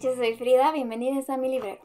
Yo soy Frida, bienvenidos a mi librero.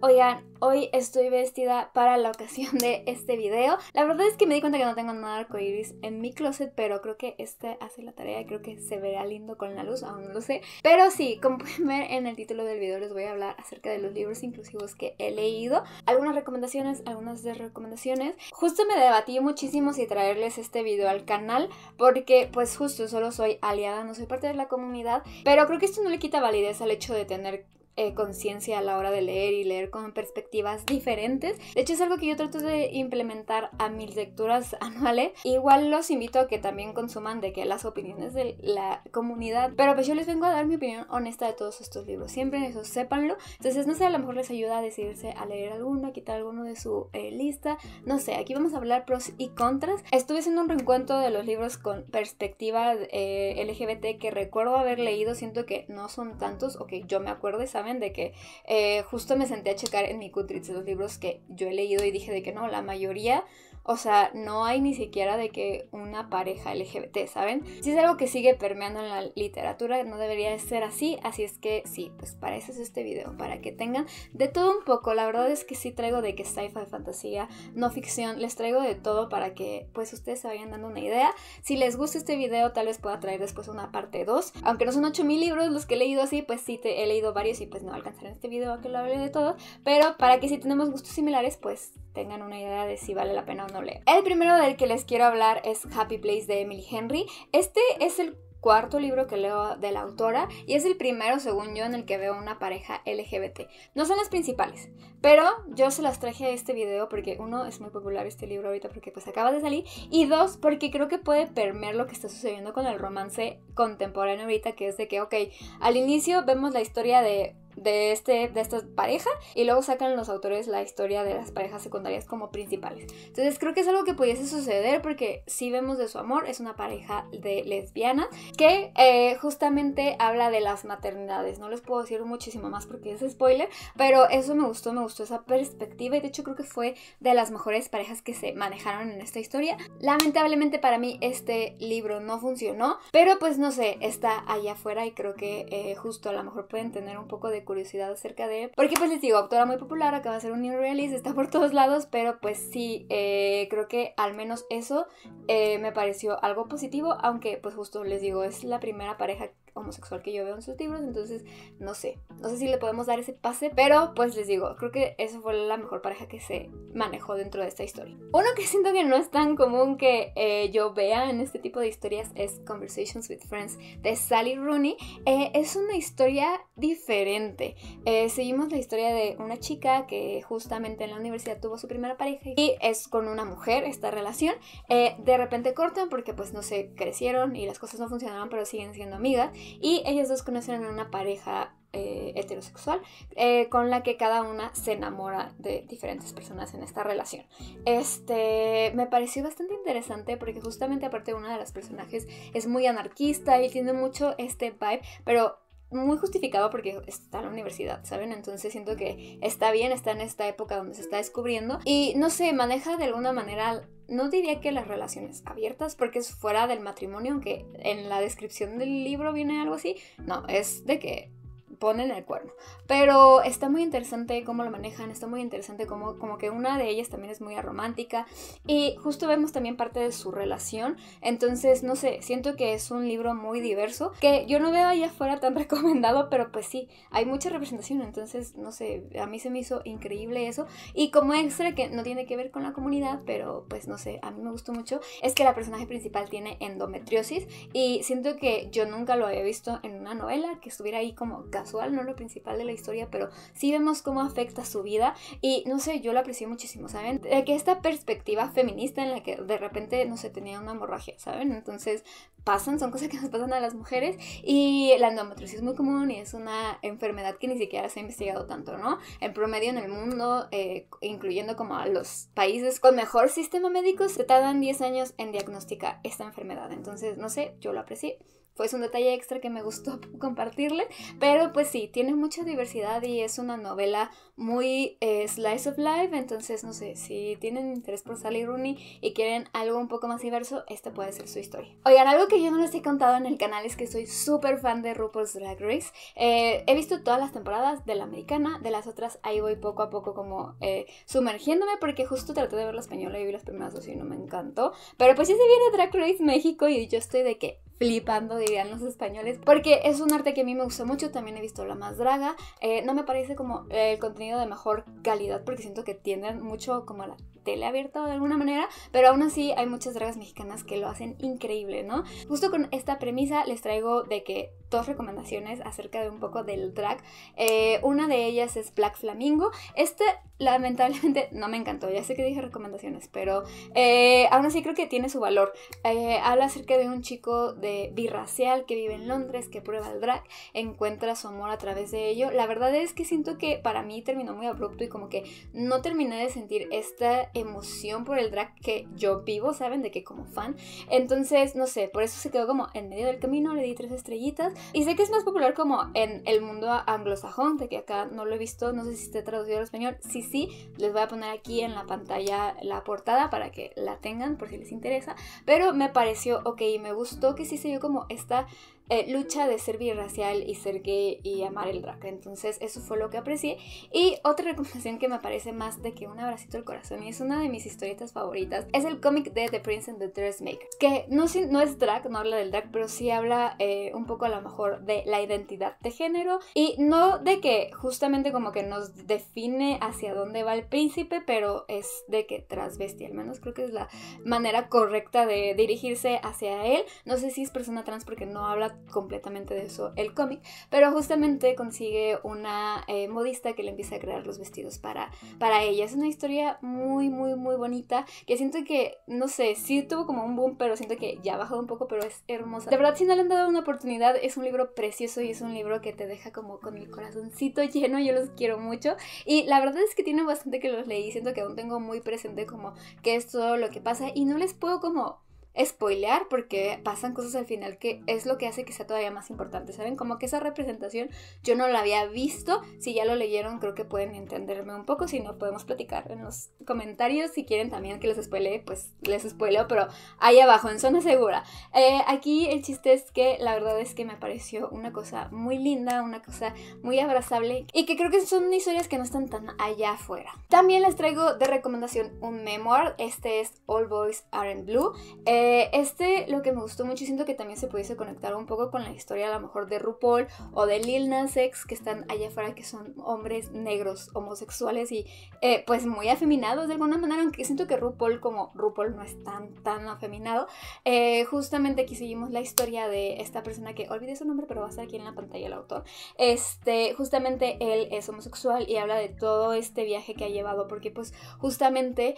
Oigan, hoy estoy vestida para la ocasión de este video. La verdad es que me di cuenta que no tengo nada arcoiris en mi closet, pero creo que este hace la tarea y creo que se verá lindo con la luz, aún no lo sé. Pero sí, como pueden ver en el título del video les voy a hablar acerca de los libros inclusivos que he leído. Algunas recomendaciones, algunas desrecomendaciones. Justo me debatí muchísimo si traerles este video al canal, porque pues justo solo soy aliada, no soy parte de la comunidad, pero creo que esto no le quita validez al hecho de tener eh, conciencia a la hora de leer y leer con perspectivas diferentes. De hecho, es algo que yo trato de implementar a mis lecturas anuales. Igual los invito a que también consuman de que las opiniones de la comunidad. Pero pues yo les vengo a dar mi opinión honesta de todos estos libros. Siempre eso sépanlo. Entonces, no sé, a lo mejor les ayuda a decidirse a leer alguno, a quitar alguno de su eh, lista. No sé, aquí vamos a hablar pros y contras. Estuve haciendo un reencuentro de los libros con perspectiva eh, LGBT que recuerdo haber leído. Siento que no son tantos o que yo me acuerdo, ¿saben? de que eh, justo me senté a checar en mi Goodreads los libros que yo he leído y dije de que no, la mayoría o sea, no hay ni siquiera de que una pareja LGBT, ¿saben? Si es algo que sigue permeando en la literatura, no debería ser así, así es que sí, pues para eso es este video, para que tengan de todo un poco. La verdad es que sí traigo de que sci-fi, fantasía, no ficción, les traigo de todo para que pues ustedes se vayan dando una idea. Si les gusta este video, tal vez pueda traer después una parte 2. Aunque no son 8000 libros los que he leído así, pues sí he leído varios y pues no alcanzaré este video a que lo hable de todo. Pero para que si tenemos gustos similares, pues tengan una idea de si vale la pena o no el primero del que les quiero hablar es Happy Place de Emily Henry. Este es el cuarto libro que leo de la autora y es el primero, según yo, en el que veo una pareja LGBT. No son las principales, pero yo se las traje a este video porque uno, es muy popular este libro ahorita porque pues acaba de salir y dos, porque creo que puede permear lo que está sucediendo con el romance contemporáneo ahorita, que es de que, ok, al inicio vemos la historia de de, este, de esta pareja y luego sacan los autores la historia de las parejas secundarias como principales. Entonces creo que es algo que pudiese suceder porque si vemos de su amor es una pareja de lesbianas que eh, justamente habla de las maternidades. No les puedo decir muchísimo más porque es spoiler, pero eso me gustó, me gustó esa perspectiva y de hecho creo que fue de las mejores parejas que se manejaron en esta historia. Lamentablemente para mí este libro no funcionó, pero pues no sé, está allá afuera y creo que eh, justo a lo mejor pueden tener un poco de curiosidad acerca de Porque pues les digo, autora muy popular, acaba de hacer un new está por todos lados, pero pues sí, eh, creo que al menos eso eh, me pareció algo positivo, aunque pues justo les digo, es la primera pareja homosexual que yo veo en sus libros, entonces no sé, no sé si le podemos dar ese pase, pero pues les digo, creo que esa fue la mejor pareja que se manejó dentro de esta historia. Uno que siento que no es tan común que eh, yo vea en este tipo de historias es Conversations with Friends de Sally Rooney. Eh, es una historia diferente. Eh, seguimos la historia de una chica que justamente en la universidad tuvo su primera pareja y es con una mujer esta relación. de repente cortan porque pues no se crecieron y las cosas no funcionaban pero siguen siendo amigas y ellas dos conocen a una pareja eh, heterosexual eh, con la que cada una se enamora de diferentes personas en esta relación. Este me pareció bastante interesante porque justamente aparte de una de las personajes es muy anarquista y tiene mucho este vibe, pero muy justificado porque está en la universidad, ¿saben? Entonces siento que está bien, está en esta época donde se está descubriendo y no sé, maneja de alguna manera, no diría que las relaciones abiertas porque es fuera del matrimonio, aunque en la descripción del libro viene algo así, no, es de que ponen el cuerno. Pero está muy interesante cómo lo manejan, está muy interesante cómo como que una de ellas también es muy romántica y justo vemos también parte de su relación. Entonces, no sé, siento que es un libro muy diverso que yo no veo allá afuera tan recomendado, pero pues sí, hay mucha representación, entonces, no sé, a mí se me hizo increíble eso. Y como extra que no tiene que ver con la comunidad, pero pues no sé, a mí me gustó mucho, es que la personaje principal tiene endometriosis y siento que yo nunca lo había visto en una novela que estuviera ahí como casual, no lo principal de la historia, pero sí vemos cómo afecta su vida y no sé, yo lo aprecié muchísimo, ¿saben? De que esta perspectiva feminista en la que de repente no se sé, tenía una hemorragia, ¿saben? Entonces pasan, son cosas que nos pasan a las mujeres y la endometriosis es muy común y es una enfermedad que ni siquiera se ha investigado tanto, ¿no? En promedio en el mundo, eh, incluyendo como a los países con mejor sistema médico, se tardan 10 años en diagnosticar esta enfermedad. Entonces, no sé, yo lo aprecié. Fue un detalle extra que me gustó compartirle. Pero pues sí, tiene mucha diversidad y es una novela muy eh, slice of life. Entonces, no sé, si tienen interés por Sally Rooney y quieren algo un poco más diverso, esta puede ser su historia. Oigan, algo que yo no les he contado en el canal es que soy súper fan de RuPaul's Drag Race. Eh, he visto todas las temporadas de la americana, de las otras ahí voy poco a poco como eh, sumergiéndome porque justo traté de ver la española y vi las primeras dos y no me encantó. Pero pues ya se viene Drag Race México y yo estoy de que flipando, dirían los españoles, porque es un arte que a mí me gusta mucho, también he visto La Más Draga, eh, no me parece como el contenido de mejor calidad, porque siento que tienden mucho como la le ha abierto de alguna manera, pero aún así hay muchas dragas mexicanas que lo hacen increíble, ¿no? Justo con esta premisa les traigo de que dos recomendaciones acerca de un poco del drag. Eh, una de ellas es Black Flamingo. Este lamentablemente no me encantó, ya sé que dije recomendaciones, pero eh, aún así creo que tiene su valor. Eh, habla acerca de un chico de birracial que vive en Londres, que prueba el drag, encuentra su amor a través de ello. La verdad es que siento que para mí terminó muy abrupto y como que no terminé de sentir esta emoción por el drag que yo vivo, ¿saben? De que como fan. Entonces, no sé, por eso se quedó como en medio del camino, le di tres estrellitas. Y sé que es más popular como en el mundo anglosajón, de que acá no lo he visto, no sé si está traducido al español. Sí, sí, les voy a poner aquí en la pantalla la portada para que la tengan por si les interesa. Pero me pareció, ok, me gustó que sí se dio como esta eh, lucha de ser birracial y ser gay y amar el drag. Entonces eso fue lo que aprecié. Y otra recomendación que me parece más de que un abracito al corazón y es una de mis historietas favoritas es el cómic de The Prince and the Dressmaker. Que no, no es drag, no habla del drag, pero sí habla eh, un poco a lo mejor de la identidad de género y no de que justamente como que nos define hacia dónde va el príncipe, pero es de que bestia al menos creo que es la manera correcta de dirigirse hacia él. No sé si es persona trans porque no habla completamente de eso el cómic, pero justamente consigue una eh, modista que le empieza a crear los vestidos para, para ella. Es una historia muy, muy, muy bonita que siento que, no sé, sí tuvo como un boom, pero siento que ya ha bajado un poco, pero es hermosa. De verdad, si no le han dado una oportunidad, es un libro precioso y es un libro que te deja como con el corazoncito lleno, yo los quiero mucho. Y la verdad es que tiene bastante que los leí, siento que aún tengo muy presente como que es todo lo que pasa y no les puedo como spoilear porque pasan cosas al final que es lo que hace que sea todavía más importante, ¿saben? Como que esa representación yo no la había visto, si ya lo leyeron creo que pueden entenderme un poco, si no podemos platicar en los comentarios, si quieren también que los spoile, pues les spoileo, pero ahí abajo, en zona segura. Eh, aquí el chiste es que la verdad es que me pareció una cosa muy linda, una cosa muy abrazable y que creo que son historias que no están tan allá afuera. También les traigo de recomendación un memoir, este es All Boys Are Blue. Eh, eh, este, lo que me gustó mucho, y siento que también se pudiese conectar un poco con la historia a lo mejor de RuPaul o de Lil Nas X, que están allá afuera, que son hombres negros, homosexuales y eh, pues muy afeminados de alguna manera, aunque siento que RuPaul, como RuPaul no es tan, tan afeminado, eh, justamente aquí seguimos la historia de esta persona que, olvidé su nombre, pero va a estar aquí en la pantalla el autor, este, justamente él es homosexual y habla de todo este viaje que ha llevado, porque pues justamente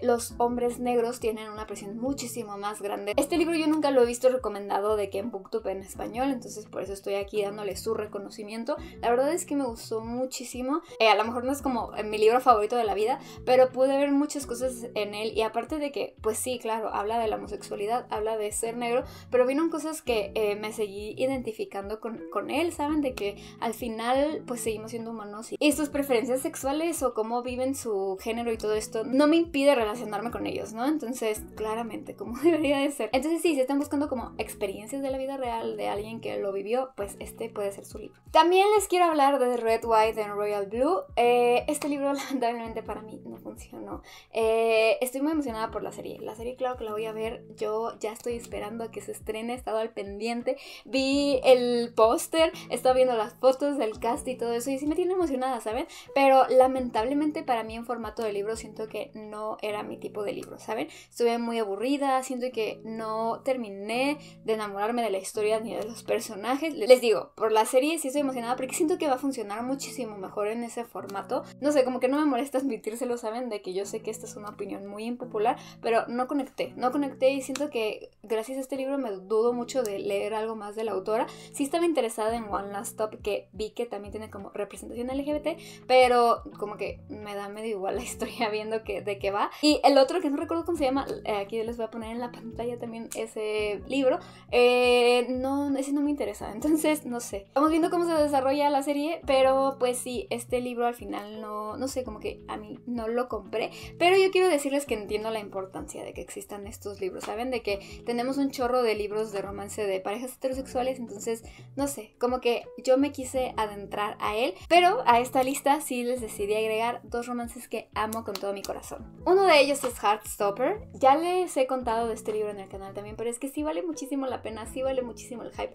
los hombres negros tienen una presión muchísimo más grande. Este libro yo nunca lo he visto recomendado de que en Booktube en español, entonces por eso estoy aquí dándole su reconocimiento. La verdad es que me gustó muchísimo. Eh, a lo mejor no es como eh, mi libro favorito de la vida, pero pude ver muchas cosas en él y aparte de que, pues sí, claro, habla de la homosexualidad, habla de ser negro, pero vieron cosas que eh, me seguí identificando con, con él, ¿saben? De que al final pues seguimos siendo humanos y, y sus preferencias sexuales o cómo viven su género y todo esto no me impide relacionarme con ellos, ¿no? Entonces, claramente, como debería de ser. Entonces sí, si están buscando como experiencias de la vida real de alguien que lo vivió, pues este puede ser su libro. También les quiero hablar de Red, White and Royal Blue. Eh, este libro lamentablemente para mí no funcionó. Eh, estoy muy emocionada por la serie. La serie claro que la voy a ver. Yo ya estoy esperando a que se estrene. He estado al pendiente. Vi el póster, he viendo las fotos del cast y todo eso. Y sí me tiene emocionada, ¿saben? Pero lamentablemente para mí en formato de libro siento que no era mi tipo de libro, ¿saben? Estuve muy aburrida, siento que no terminé de enamorarme de la historia ni de los personajes. Les digo, por la serie sí estoy emocionada porque siento que va a funcionar muchísimo mejor en ese formato. No sé, como que no me molesta admitírselo, saben, de que yo sé que esta es una opinión muy impopular, pero no conecté, no conecté y siento que gracias a este libro me dudo mucho de leer algo más de la autora. Sí estaba interesada en One Last Stop, que vi que también tiene como representación LGBT, pero como que me da medio igual la historia viendo que, de qué va. Y el otro que no recuerdo cómo se llama, eh, aquí les voy a poner en la pantalla también ese libro, eh, no, ese no me interesa. Entonces, no sé. Vamos viendo cómo se desarrolla la serie, pero pues sí, este libro al final no, no sé, como que a mí no lo compré. Pero yo quiero decirles que entiendo la importancia de que existan estos libros, ¿saben? De que tenemos un chorro de libros de romance de parejas heterosexuales, entonces, no sé, como que yo me quise adentrar a él, pero a esta lista sí les decidí agregar dos romances que amo con todo mi corazón. Uno de ellos es Heartstopper, ya les he contado de este libro en el canal también, pero es que sí vale muchísimo la pena, sí vale muchísimo el hype.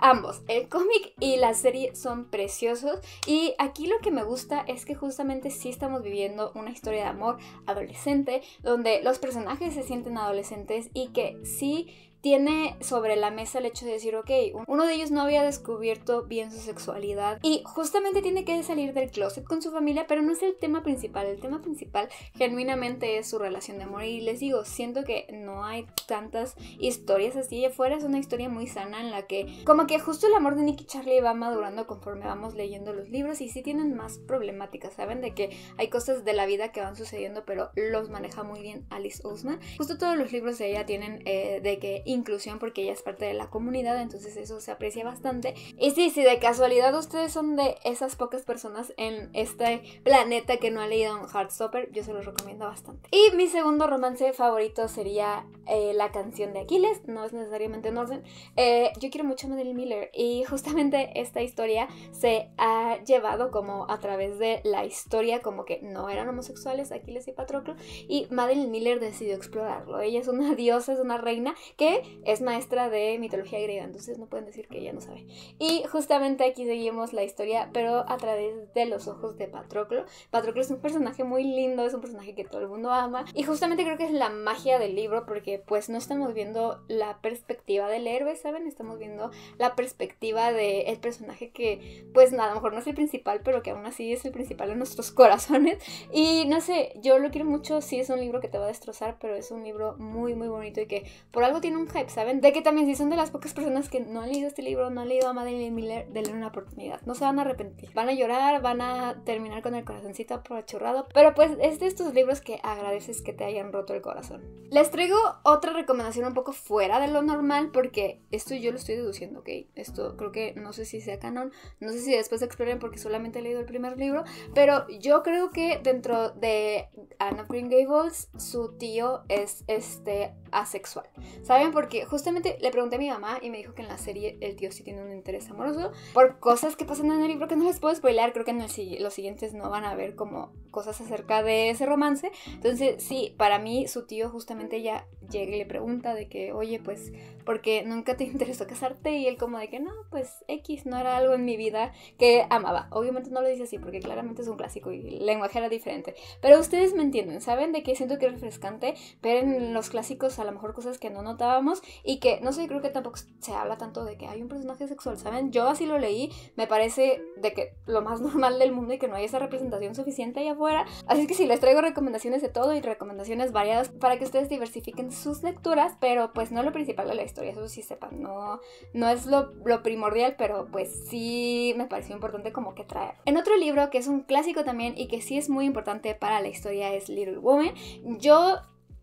Ambos, el cómic y la serie son preciosos y aquí lo que me gusta es que justamente sí estamos viviendo una historia de amor adolescente, donde los personajes se sienten adolescentes y que sí tiene sobre la mesa el hecho de decir, ok, uno de ellos no había descubierto bien su sexualidad y justamente tiene que salir del closet con su familia, pero no es el tema principal. El tema principal genuinamente es su relación de amor y les digo, siento que no hay tantas historias así afuera, es una historia muy sana en la que como que justo el amor de Nicky Charlie va madurando conforme vamos leyendo los libros y sí tienen más problemáticas, ¿saben? De que hay cosas de la vida que van sucediendo, pero los maneja muy bien Alice Ousman. Justo todos los libros de ella tienen eh, de que inclusión porque ella es parte de la comunidad, entonces eso se aprecia bastante. Y sí, si de casualidad ustedes son de esas pocas personas en este planeta que no ha leído un Heartstopper, yo se los recomiendo bastante. Y mi segundo romance favorito sería eh, la canción de Aquiles, no es necesariamente en orden. Eh, yo quiero mucho a Madeline Miller y justamente esta historia se ha llevado como a través de la historia, como que no eran homosexuales Aquiles y Patroclo, y Madeline Miller decidió explorarlo. Ella es una diosa, es una reina que es maestra de mitología griega, entonces no pueden decir que ella no sabe. Y justamente aquí seguimos la historia, pero a través de los ojos de Patroclo. Patroclo es un personaje muy lindo, es un personaje que todo el mundo ama. Y justamente creo que es la magia del libro, porque pues no estamos viendo la perspectiva del héroe, ¿saben? Estamos viendo la perspectiva del personaje que, pues nada, a lo mejor no es el principal, pero que aún así es el principal en nuestros corazones. Y no sé, yo lo quiero mucho, sí es un libro que te va a destrozar, pero es un libro muy, muy bonito y que por algo tiene un hype, ¿saben? De que también si son de las pocas personas que no han leído este libro, no han leído a Madeline Miller, denle una oportunidad. No se van a arrepentir. Van a llorar, van a terminar con el corazoncito apachurrado. Pero pues es de estos libros que agradeces que te hayan roto el corazón. Les traigo otra recomendación un poco fuera de lo normal porque esto yo lo estoy deduciendo, ¿ok? Esto creo que no sé si sea canon, no sé si después exploren porque solamente he leído el primer libro, pero yo creo que dentro de Anne Green Gables su tío es este asexual. ¿Saben por porque justamente le pregunté a mi mamá y me dijo que en la serie el tío sí tiene un interés amoroso por cosas que pasan en el libro que no les puedo spoiler, creo que en los siguientes no van a ver como cosas acerca de ese romance. Entonces sí, para mí su tío justamente ya llega y le pregunta de que, oye, pues porque nunca te interesó casarte y él como de que no, pues X no era algo en mi vida que amaba. Obviamente no lo dice así porque claramente es un clásico y el lenguaje era diferente. Pero ustedes me entienden, ¿saben? De que siento que es refrescante ver en los clásicos a lo mejor cosas que no notábamos y que no sé, creo que tampoco se habla tanto de que hay un personaje sexual, ¿saben? Yo así lo leí, me parece de que lo más normal del mundo y que no hay esa representación suficiente allá afuera. Así que sí, les traigo recomendaciones de todo y recomendaciones variadas para que ustedes diversifiquen sus lecturas, pero pues no lo principal de la historia, eso sí sepan, no, no es lo, lo primordial, pero pues sí me pareció importante como que traer. En otro libro que es un clásico también y que sí es muy importante para la historia es Little Woman. yo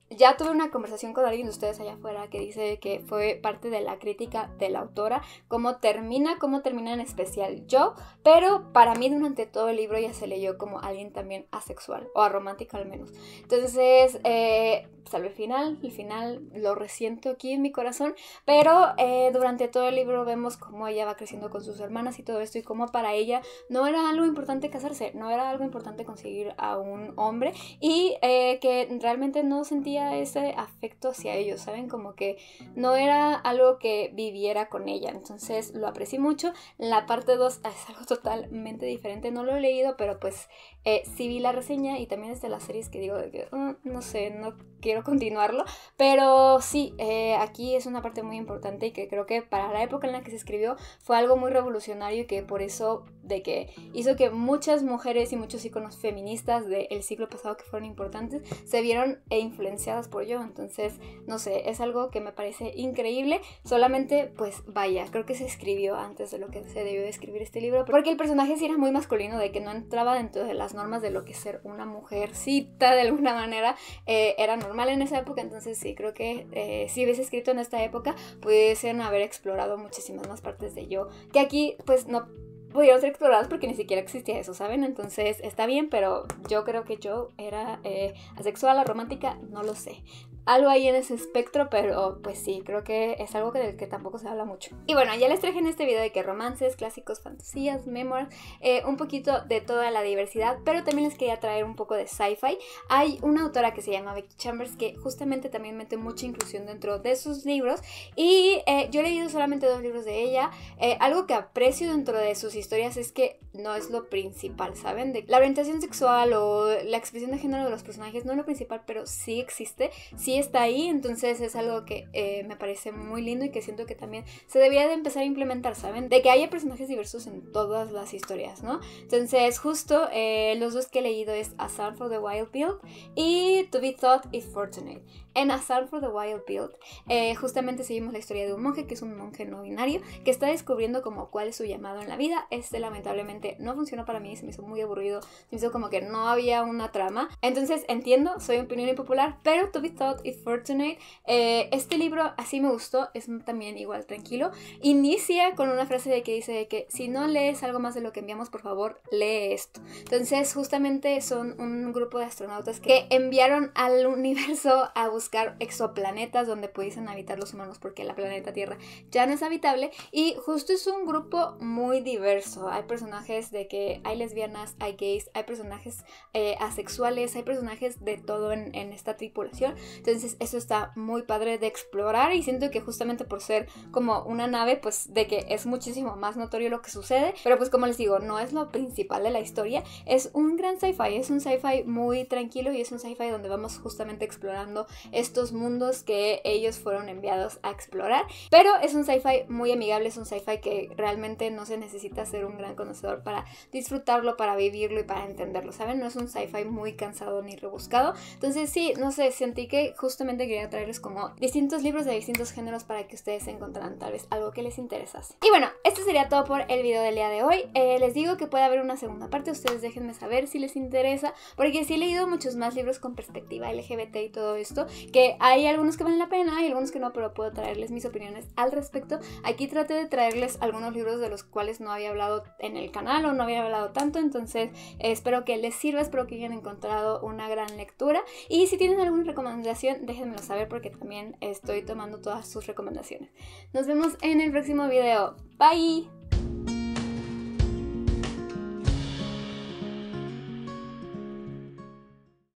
ya tuve una conversación con alguien de ustedes allá afuera que dice que fue parte de la crítica de la autora, cómo termina, cómo termina en especial yo, pero para mí durante todo el libro ya se leyó como alguien también asexual o aromántico al menos. Entonces, eh, salve final, el final lo resiento aquí en mi corazón, pero eh, durante todo el libro vemos cómo ella va creciendo con sus hermanas y todo esto y cómo para ella no era algo importante casarse, no era algo importante conseguir a un hombre y eh, que realmente no sentía ese afecto hacia ellos, ¿saben? Como que no era algo que viviera con ella. Entonces lo aprecié mucho. La parte 2 es algo totalmente diferente, no lo he leído, pero pues eh, sí vi la reseña y también es de las series que digo, que, mm, no sé, no quiero continuarlo. Pero sí, eh, aquí es una parte muy importante y que creo que para la época en la que se escribió fue algo muy revolucionario y que por eso de que hizo que muchas mujeres y muchos íconos feministas del siglo pasado que fueron importantes se vieron e influenciaron por yo. Entonces, no sé, es algo que me parece increíble. Solamente, pues vaya, creo que se escribió antes de lo que se debió de escribir este libro. Porque el personaje si era muy masculino, de que no entraba dentro de las normas de lo que ser una mujercita de alguna manera eh, era normal en esa época. Entonces, sí, creo que eh, si hubiese escrito en esta época, pudiesen haber explorado muchísimas más partes de yo. Que aquí, pues no pudieron ser exploradas porque ni siquiera existía eso, ¿saben? Entonces está bien, pero yo creo que yo era eh, asexual, romántica, no lo sé algo ahí en ese espectro, pero pues sí, creo que es algo que del que tampoco se habla mucho. Y bueno, ya les traje en este video de que romances, clásicos, fantasías, memoirs, eh, un poquito de toda la diversidad, pero también les quería traer un poco de sci-fi. Hay una autora que se llama Becky Chambers que justamente también mete mucha inclusión dentro de sus libros y eh, yo he leído solamente dos libros de ella. Eh, algo que aprecio dentro de sus historias es que no es lo principal, ¿saben? la orientación sexual o la expresión de género de los personajes no es lo principal, pero sí existe está ahí, entonces es algo que eh, me parece muy lindo y que siento que también se debería de empezar a implementar, ¿saben? De que haya personajes diversos en todas las historias, ¿no? Entonces, justo eh, los dos que he leído es A for the Wild Build y To Be Thought is Fortunate. En A for the Wild Build, eh, justamente seguimos la historia de un monje, que es un monje no binario, que está descubriendo como cuál es su llamado en la vida. Este lamentablemente no funcionó para mí, se me hizo muy aburrido, se me hizo como que no había una trama. Entonces, entiendo, soy opinión impopular, pero To Be Thought Fortunate. Eh, este libro así me gustó, es también igual tranquilo. Inicia con una frase de que dice que si no lees algo más de lo que enviamos, por favor, lee esto. Entonces, justamente son un grupo de astronautas que enviaron al universo a buscar exoplanetas donde pudiesen habitar los humanos porque la planeta Tierra ya no es habitable y justo es un grupo muy diverso. Hay personajes de que hay lesbianas, hay gays, hay personajes eh, asexuales, hay personajes de todo en, esta tripulación. Entonces eso está muy padre de explorar y siento que justamente por ser como una nave, pues de que es muchísimo más notorio lo que sucede, pero pues como les digo, no es lo principal de la historia, es un gran sci-fi, es un sci-fi muy tranquilo y es un sci-fi donde vamos justamente explorando estos mundos que ellos fueron enviados a explorar, pero es un sci-fi muy amigable, es un sci-fi que realmente no se necesita ser un gran conocedor para disfrutarlo, para vivirlo y para entenderlo, ¿saben? No es un sci-fi muy cansado ni rebuscado, entonces sí, no sé, sentí que justamente quería traerles como distintos libros de distintos géneros para que ustedes encontraran tal vez algo que les interesase. Y bueno, esto sería todo por el video del día de hoy. Eh, les digo que puede haber una segunda parte, ustedes déjenme saber si les interesa, porque si he leído muchos más libros con perspectiva LGBT y todo esto, que hay algunos que valen la pena y algunos que no, pero puedo traerles mis opiniones al respecto. Aquí traté de traerles algunos libros de los cuales no había hablado en el canal o no había hablado tanto, entonces eh, espero que les sirva, espero que hayan encontrado una gran lectura. Y si tienen alguna recomendación, déjenmelo saber porque también estoy tomando todas sus recomendaciones. Nos vemos en el próximo video. Bye.